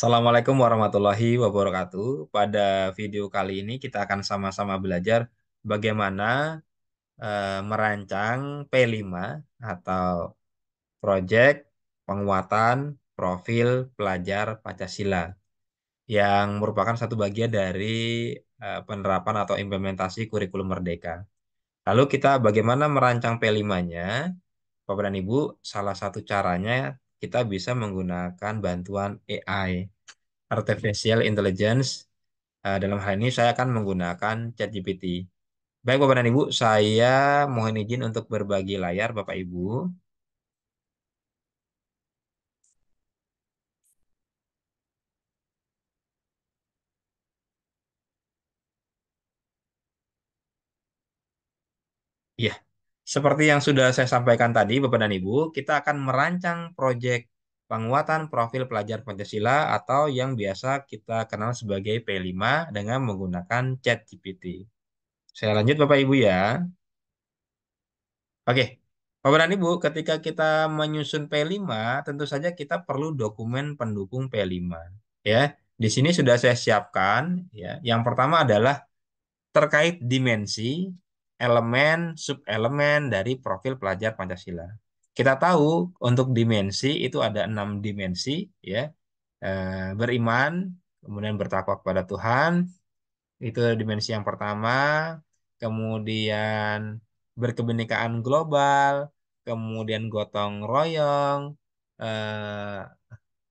Assalamualaikum warahmatullahi wabarakatuh. Pada video kali ini kita akan sama-sama belajar bagaimana uh, merancang P5 atau proyek Penguatan Profil Pelajar Pancasila yang merupakan satu bagian dari uh, penerapan atau implementasi kurikulum merdeka. Lalu kita bagaimana merancang P5-nya? Bapak dan Ibu, salah satu caranya kita bisa menggunakan bantuan AI artificial intelligence. Uh, dalam hal ini saya akan menggunakan ChatGPT. Baik Bapak dan Ibu, saya mohon izin untuk berbagi layar Bapak Ibu. Ya, seperti yang sudah saya sampaikan tadi Bapak dan Ibu, kita akan merancang proyek penguatan profil pelajar Pancasila atau yang biasa kita kenal sebagai P5 dengan menggunakan Chat GPT. Saya lanjut Bapak Ibu ya. Oke, Bapak dan Ibu, ketika kita menyusun P5, tentu saja kita perlu dokumen pendukung P5. Ya, di sini sudah saya siapkan. Ya, yang pertama adalah terkait dimensi, elemen, sub elemen dari profil pelajar Pancasila. Kita tahu untuk dimensi itu ada enam dimensi, ya. Eh, beriman, kemudian bertakwa kepada Tuhan, itu dimensi yang pertama. Kemudian berkebenekaan global, kemudian gotong royong, eh,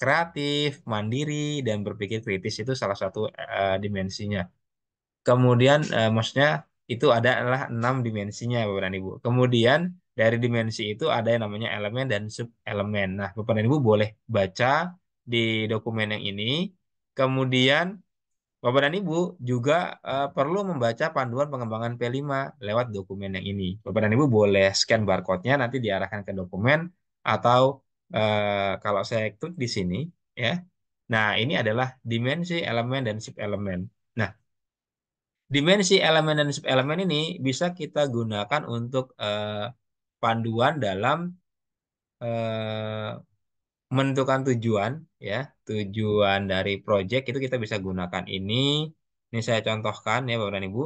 kreatif, mandiri, dan berpikir kritis itu salah satu eh, dimensinya. Kemudian maksudnya itu adalah enam dimensinya, Bapak dan Ibu. Kemudian dari dimensi itu ada yang namanya elemen dan sub elemen. Nah, Bapak dan Ibu boleh baca di dokumen yang ini. Kemudian Bapak dan Ibu juga uh, perlu membaca panduan pengembangan P5 lewat dokumen yang ini. Bapak dan Ibu boleh scan barcode-nya nanti diarahkan ke dokumen atau uh, kalau saya klik di sini ya. Nah, ini adalah dimensi elemen dan sub elemen. Nah, dimensi elemen dan sub elemen ini bisa kita gunakan untuk uh, panduan dalam uh, menentukan tujuan ya tujuan dari proyek itu kita bisa gunakan ini ini saya contohkan ya Bapak dan Ibu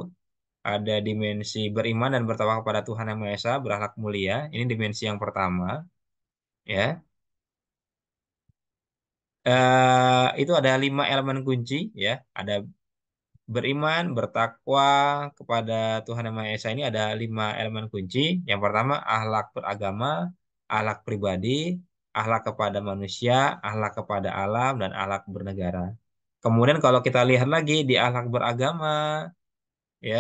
ada dimensi beriman dan bertawakal kepada Tuhan yang Maha Esa berakhlak mulia ini dimensi yang pertama ya uh, itu ada lima elemen kunci ya ada beriman, bertakwa kepada Tuhan Yang Maha Esa ini ada lima elemen kunci. Yang pertama, ahlak beragama, ahlak pribadi, ahlak kepada manusia, ahlak kepada alam, dan ahlak bernegara. Kemudian kalau kita lihat lagi di ahlak beragama, ya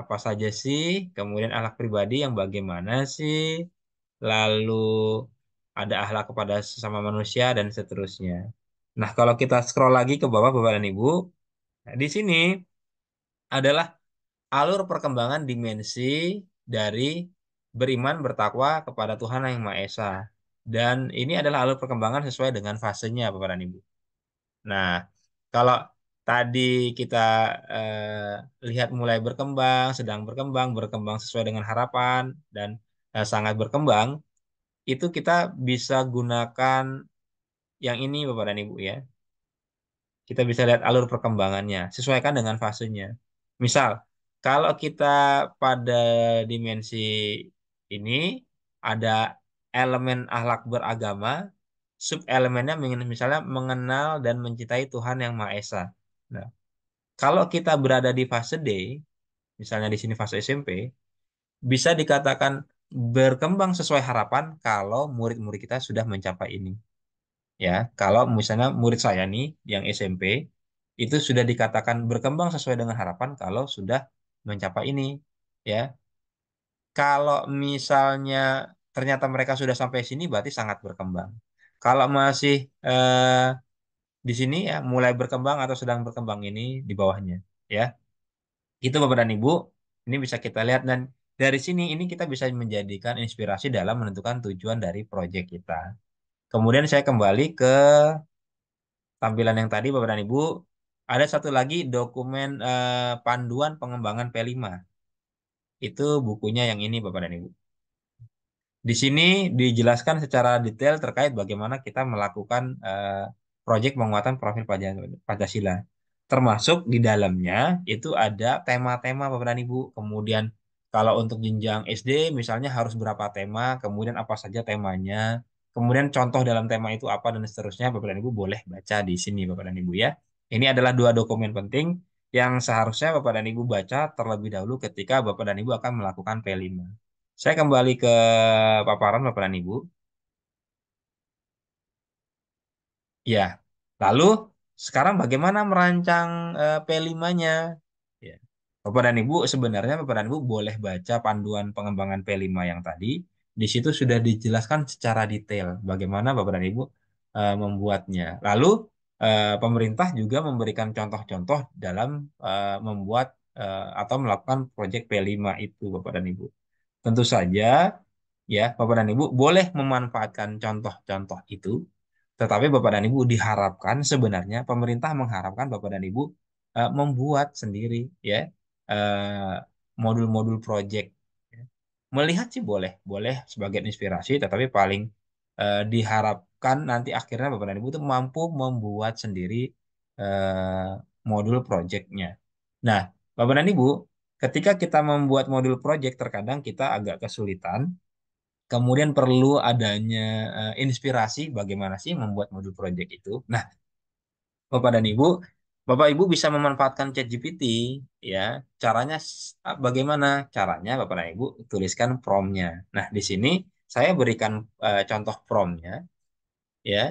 apa saja sih? Kemudian ahlak pribadi yang bagaimana sih? Lalu ada ahlak kepada sesama manusia dan seterusnya. Nah, kalau kita scroll lagi ke bawah Bapak dan Ibu, di sini adalah alur perkembangan dimensi dari beriman bertakwa kepada Tuhan yang Maha Esa. Dan ini adalah alur perkembangan sesuai dengan fasenya Bapak dan Ibu. Nah, kalau tadi kita eh, lihat mulai berkembang, sedang berkembang, berkembang sesuai dengan harapan dan eh, sangat berkembang, itu kita bisa gunakan yang ini Bapak dan Ibu ya. Kita bisa lihat alur perkembangannya, sesuaikan dengan fasenya. Misal, kalau kita pada dimensi ini ada elemen ahlak beragama, sub elemennya misalnya mengenal dan mencintai Tuhan yang Maha Esa. Nah, kalau kita berada di fase D, misalnya di sini fase SMP, bisa dikatakan berkembang sesuai harapan kalau murid-murid kita sudah mencapai ini. Ya, kalau misalnya murid saya nih yang SMP itu sudah dikatakan berkembang sesuai dengan harapan kalau sudah mencapai ini ya kalau misalnya ternyata mereka sudah sampai sini berarti sangat berkembang kalau masih eh, di sini ya mulai berkembang atau sedang berkembang ini di bawahnya ya itu bapak dan ibu ini bisa kita lihat dan dari sini ini kita bisa menjadikan inspirasi dalam menentukan tujuan dari proyek kita kemudian saya kembali ke tampilan yang tadi Bapak dan Ibu ada satu lagi dokumen eh, panduan pengembangan P5. Itu bukunya yang ini Bapak dan Ibu. Di sini dijelaskan secara detail terkait bagaimana kita melakukan eh, proyek penguatan profil Pancasila. Termasuk di dalamnya itu ada tema-tema Bapak dan Ibu. Kemudian kalau untuk jenjang SD misalnya harus berapa tema, kemudian apa saja temanya, kemudian contoh dalam tema itu apa dan seterusnya Bapak dan Ibu boleh baca di sini Bapak dan Ibu ya. Ini adalah dua dokumen penting yang seharusnya Bapak dan Ibu baca terlebih dahulu ketika Bapak dan Ibu akan melakukan P5. Saya kembali ke paparan Bapak dan Ibu. Ya, lalu sekarang bagaimana merancang eh, P5-nya? Ya, Bapak dan Ibu sebenarnya Bapak dan Ibu boleh baca panduan pengembangan P5 yang tadi. Di situ sudah dijelaskan secara detail bagaimana Bapak dan Ibu eh, membuatnya. Lalu Eh, pemerintah juga memberikan contoh-contoh dalam eh, membuat eh, atau melakukan proyek P5 itu Bapak dan Ibu. Tentu saja ya Bapak dan Ibu boleh memanfaatkan contoh-contoh itu tetapi Bapak dan Ibu diharapkan sebenarnya pemerintah mengharapkan Bapak dan Ibu membuat sendiri ya modul-modul proyek ya. melihat sih boleh boleh sebagai inspirasi tetapi paling diharap kan nanti akhirnya Bapak dan Ibu itu mampu membuat sendiri eh, modul projectnya. Nah, Bapak dan Ibu, ketika kita membuat modul project terkadang kita agak kesulitan. Kemudian perlu adanya eh, inspirasi bagaimana sih membuat modul project itu. Nah, Bapak dan Ibu, Bapak Ibu bisa memanfaatkan Chat GPT. ya. Caranya ah, bagaimana? Caranya Bapak dan Ibu tuliskan promnya. Nah, di sini saya berikan uh, contoh promnya ya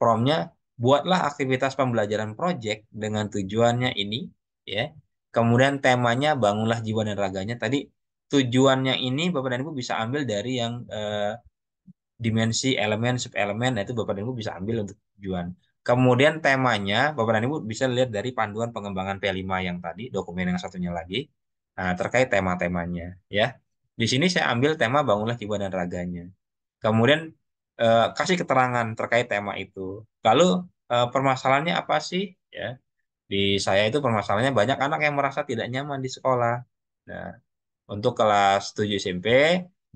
promnya buatlah aktivitas pembelajaran proyek dengan tujuannya ini ya kemudian temanya bangunlah jiwa dan raganya tadi tujuannya ini bapak dan ibu bisa ambil dari yang eh, dimensi elemen sub elemen nah itu bapak dan ibu bisa ambil untuk tujuan kemudian temanya bapak dan ibu bisa lihat dari panduan pengembangan P5 yang tadi dokumen yang satunya lagi nah, terkait tema-temanya ya di sini saya ambil tema bangunlah jiwa dan raganya kemudian eh, kasih keterangan terkait tema itu. Lalu eh, permasalahannya apa sih? Ya, di saya itu permasalahannya banyak anak yang merasa tidak nyaman di sekolah. Nah, untuk kelas 7 SMP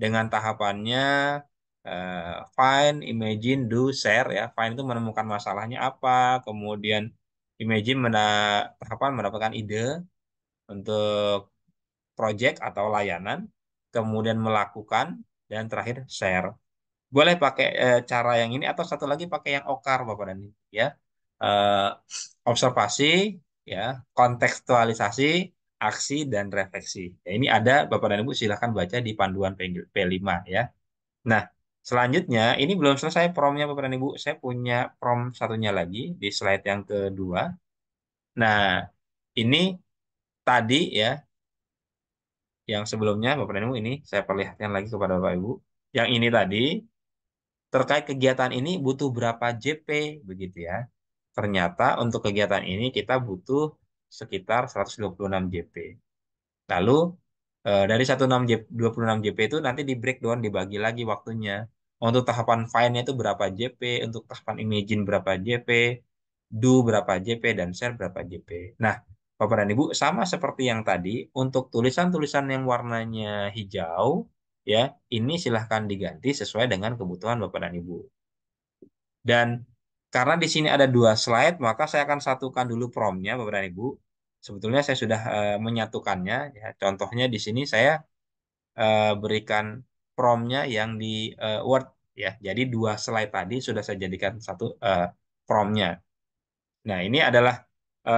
dengan tahapannya uh, eh, find, imagine, do, share ya. Find itu menemukan masalahnya apa, kemudian imagine mena tahapan mendapatkan ide untuk project atau layanan, kemudian melakukan dan terakhir share boleh pakai e, cara yang ini atau satu lagi pakai yang okar Bapak dan Ibu ya. e, observasi ya, kontekstualisasi, aksi dan refleksi. Ya, ini ada Bapak dan Ibu silahkan baca di panduan P5 ya. Nah, selanjutnya ini belum selesai promnya Bapak dan Ibu. Saya punya prom satunya lagi di slide yang kedua. Nah, ini tadi ya yang sebelumnya Bapak dan Ibu ini saya perlihatkan lagi kepada Bapak Ibu. Yang ini tadi terkait kegiatan ini butuh berapa JP begitu ya. Ternyata untuk kegiatan ini kita butuh sekitar 126 JP. Lalu eh, dari 126 JP, JP itu nanti di breakdown dibagi lagi waktunya. Untuk tahapan find itu berapa JP, untuk tahapan imagine berapa JP, do berapa JP dan share berapa JP. Nah, Bapak dan Ibu sama seperti yang tadi untuk tulisan-tulisan yang warnanya hijau ya ini silahkan diganti sesuai dengan kebutuhan bapak dan ibu. Dan karena di sini ada dua slide, maka saya akan satukan dulu promnya bapak dan ibu. Sebetulnya saya sudah e, menyatukannya. Ya. Contohnya di sini saya e, berikan promnya yang di e, Word ya. Jadi dua slide tadi sudah saya jadikan satu e, promnya. Nah ini adalah e,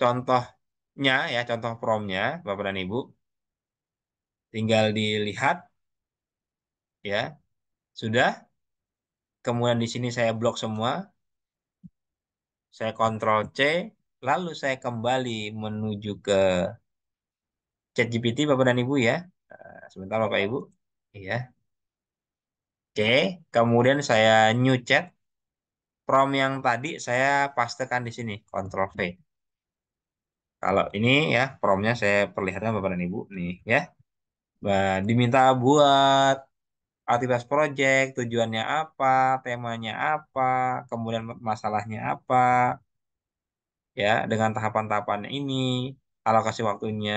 contohnya ya contoh promnya bapak dan ibu tinggal dilihat ya sudah kemudian di sini saya blok semua saya kontrol C lalu saya kembali menuju ke chat GPT Bapak dan Ibu ya eh, sebentar Bapak Ibu ya Oke, kemudian saya new chat. Prom yang tadi saya pastekan di sini, kontrol V. Kalau ini ya, promnya saya perlihatkan Bapak dan Ibu nih ya. Nah, diminta buat aktivitas project, tujuannya apa, temanya apa, kemudian masalahnya apa. Ya, dengan tahapan tahapan ini, alokasi waktunya,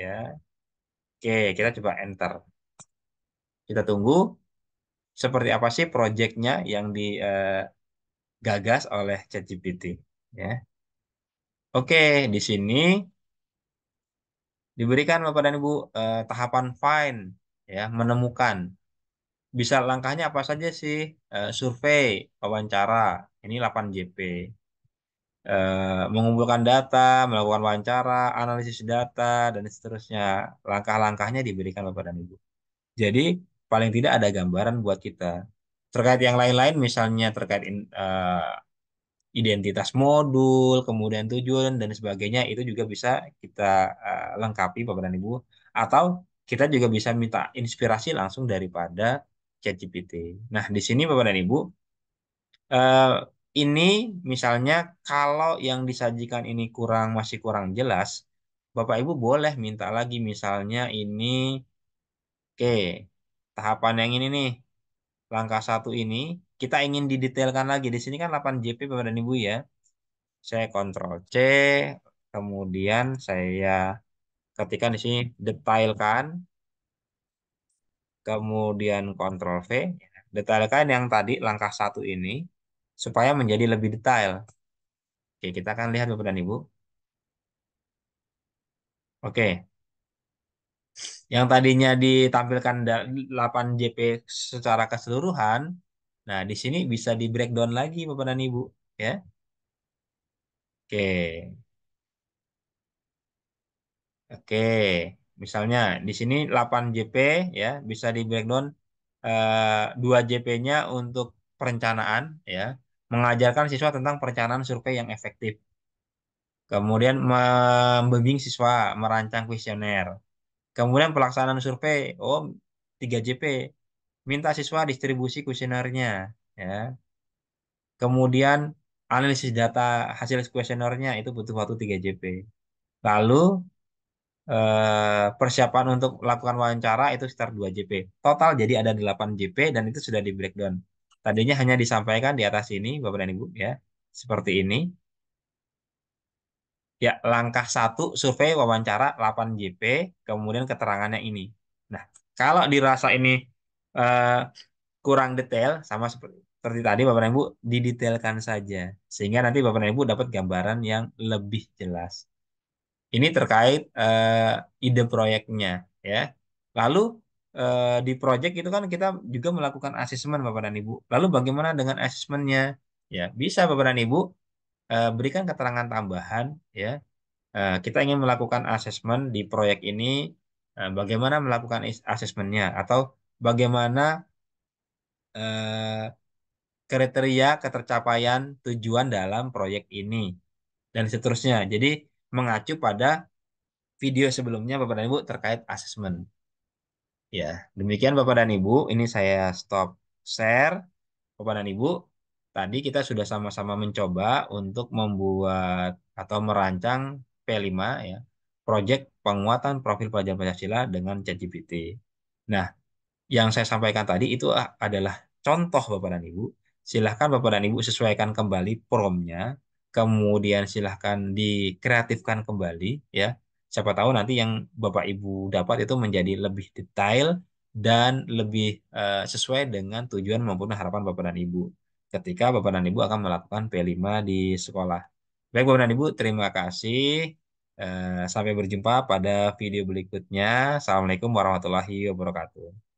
ya. Oke, kita coba enter. Kita tunggu seperti apa sih projectnya yang digagas eh, oleh ChatGPT, ya. Oke, di sini Diberikan Bapak dan Ibu eh, tahapan find ya, menemukan. Bisa langkahnya apa saja sih? Eh, survei, wawancara. Ini 8 JP. Eh, mengumpulkan data, melakukan wawancara, analisis data dan seterusnya. Langkah-langkahnya diberikan Bapak dan Ibu. Jadi paling tidak ada gambaran buat kita. Terkait yang lain-lain misalnya terkait in, eh, identitas modul, kemudian tujuan dan sebagainya itu juga bisa kita uh, lengkapi Bapak dan Ibu atau kita juga bisa minta inspirasi langsung daripada ChatGPT. Nah, di sini Bapak dan Ibu uh, eh, ini misalnya kalau yang disajikan ini kurang masih kurang jelas, Bapak Ibu boleh minta lagi misalnya ini oke, okay, tahapan yang ini nih. Langkah satu ini kita ingin didetailkan lagi di sini kan 8 JP Bapak dan Ibu ya. Saya kontrol C, kemudian saya ketikkan di sini detailkan. Kemudian kontrol V, ya. detailkan yang tadi langkah satu ini supaya menjadi lebih detail. Oke, kita akan lihat Bapak dan Ibu. Oke. Yang tadinya ditampilkan 8 JP secara keseluruhan, Nah, di sini bisa di breakdown lagi Bapak dan Ibu, ya. Oke. Oke, misalnya di sini 8 JP ya, bisa di breakdown eh, JP-nya untuk perencanaan ya, mengajarkan siswa tentang perencanaan survei yang efektif. Kemudian membimbing siswa merancang kuesioner. Kemudian pelaksanaan survei, oh 3 JP minta siswa distribusi kuesionernya ya. Kemudian analisis data hasil kuesionernya itu butuh waktu 3 JP. Lalu eh, persiapan untuk melakukan wawancara itu sekitar 2 JP. Total jadi ada 8 JP dan itu sudah di breakdown. Tadinya hanya disampaikan di atas ini Bapak dan Ibu ya, seperti ini. Ya, langkah satu survei wawancara 8 JP, kemudian keterangannya ini. Nah, kalau dirasa ini Eh, kurang detail sama seperti seperti tadi Bapak dan Ibu didetailkan saja sehingga nanti Bapak dan Ibu dapat gambaran yang lebih jelas. Ini terkait uh, ide proyeknya ya. Lalu uh, di proyek itu kan kita juga melakukan asesmen Bapak dan Ibu. Lalu bagaimana dengan asesmennya? Ya, bisa Bapak dan Ibu uh, berikan keterangan tambahan ya. Uh, kita ingin melakukan asesmen di proyek ini bagaimana melakukan asesmennya atau bagaimana eh, kriteria ketercapaian tujuan dalam proyek ini dan seterusnya. Jadi mengacu pada video sebelumnya Bapak dan Ibu terkait asesmen. Ya, demikian Bapak dan Ibu, ini saya stop share. Bapak dan Ibu, tadi kita sudah sama-sama mencoba untuk membuat atau merancang P5 ya, proyek penguatan profil pelajar Pancasila dengan ChatGPT. Nah, yang saya sampaikan tadi itu ah, adalah contoh Bapak dan Ibu. Silahkan Bapak dan Ibu sesuaikan kembali promnya, kemudian silahkan dikreatifkan kembali ya. Siapa tahu nanti yang Bapak Ibu dapat itu menjadi lebih detail dan lebih uh, sesuai dengan tujuan maupun harapan Bapak dan Ibu ketika Bapak dan Ibu akan melakukan P5 di sekolah. Baik Bapak dan Ibu, terima kasih. Eh, sampai berjumpa pada video berikutnya. Assalamualaikum warahmatullahi wabarakatuh.